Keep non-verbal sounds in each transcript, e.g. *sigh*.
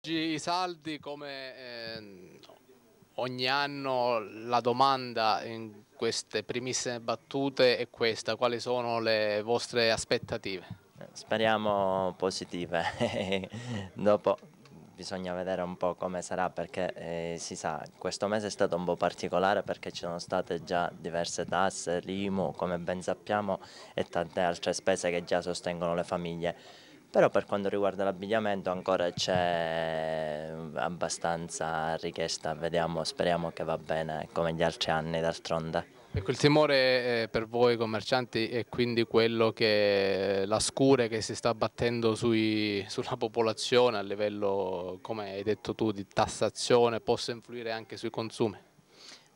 Oggi i saldi come eh, ogni anno la domanda in queste primissime battute è questa, quali sono le vostre aspettative? Speriamo positive, *laughs* dopo bisogna vedere un po' come sarà perché eh, si sa, questo mese è stato un po' particolare perché ci sono state già diverse tasse, l'IMU come ben sappiamo e tante altre spese che già sostengono le famiglie però per quanto riguarda l'abbigliamento ancora c'è mm, abbastanza richiesta, vediamo, speriamo che va bene come gli altri anni d'altronde. Ecco, il timore eh, per voi commercianti è quindi quello che la scure che si sta abbattendo sui, sulla popolazione a livello, come hai detto tu, di tassazione possa influire anche sui consumi?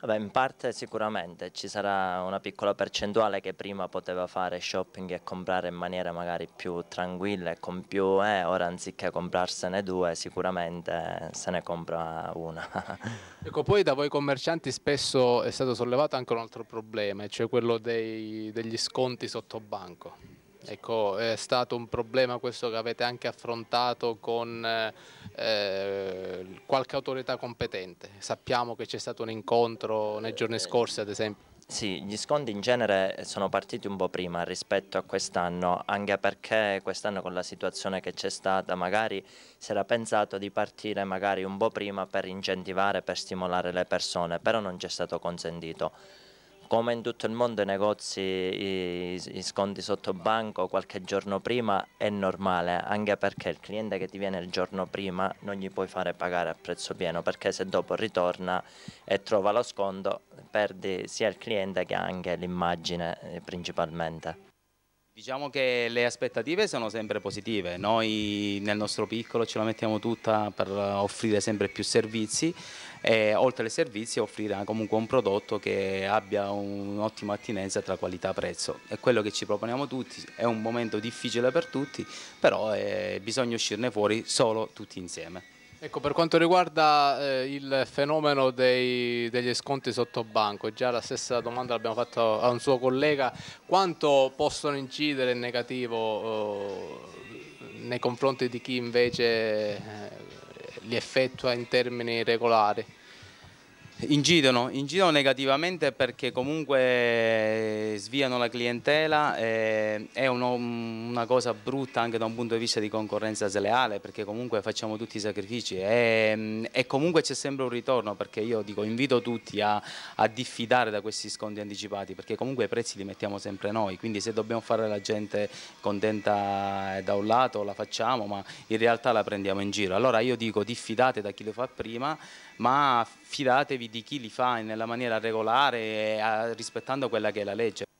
Vabbè, in parte sicuramente ci sarà una piccola percentuale che prima poteva fare shopping e comprare in maniera magari più tranquilla e con più eh, ora anziché comprarsene due sicuramente se ne compra una. *laughs* ecco, poi da voi commercianti spesso è stato sollevato anche un altro problema, cioè quello dei, degli sconti sotto banco. Ecco, è stato un problema questo che avete anche affrontato con eh, qualche autorità competente. Sappiamo che c'è stato un incontro nei giorni eh, scorsi, ad esempio. Sì, gli scontri in genere sono partiti un po' prima rispetto a quest'anno, anche perché quest'anno con la situazione che c'è stata magari si era pensato di partire magari un po' prima per incentivare, per stimolare le persone, però non ci è stato consentito come in tutto il mondo i negozi, i, i sconti sotto banco qualche giorno prima è normale, anche perché il cliente che ti viene il giorno prima non gli puoi fare pagare a prezzo pieno, perché se dopo ritorna e trova lo sconto perdi sia il cliente che anche l'immagine eh, principalmente. Diciamo che le aspettative sono sempre positive, noi nel nostro piccolo ce la mettiamo tutta per offrire sempre più servizi e oltre ai servizi offrire comunque un prodotto che abbia un'ottima attinenza tra qualità e prezzo. È quello che ci proponiamo tutti, è un momento difficile per tutti, però eh, bisogna uscirne fuori solo tutti insieme. Ecco, per quanto riguarda eh, il fenomeno dei, degli sconti sotto banco, già la stessa domanda l'abbiamo fatta a un suo collega, quanto possono incidere in negativo eh, nei confronti di chi invece eh, li effettua in termini regolari? Incidono, incidono negativamente perché comunque eh, sviano la clientela, eh, è un una cosa brutta anche da un punto di vista di concorrenza sleale perché comunque facciamo tutti i sacrifici e, mm, e comunque c'è sempre un ritorno perché io dico invito tutti a, a, diffidare da questi sconti anticipati perché comunque i prezzi li mettiamo sempre noi quindi se dobbiamo fare la gente contenta eh, da un lato la facciamo ma in realtà la prendiamo in giro allora io dico diffidate da chi lo fa prima ma fidatevi di chi li fa nella maniera regolare e eh, rispettando quella che è la legge.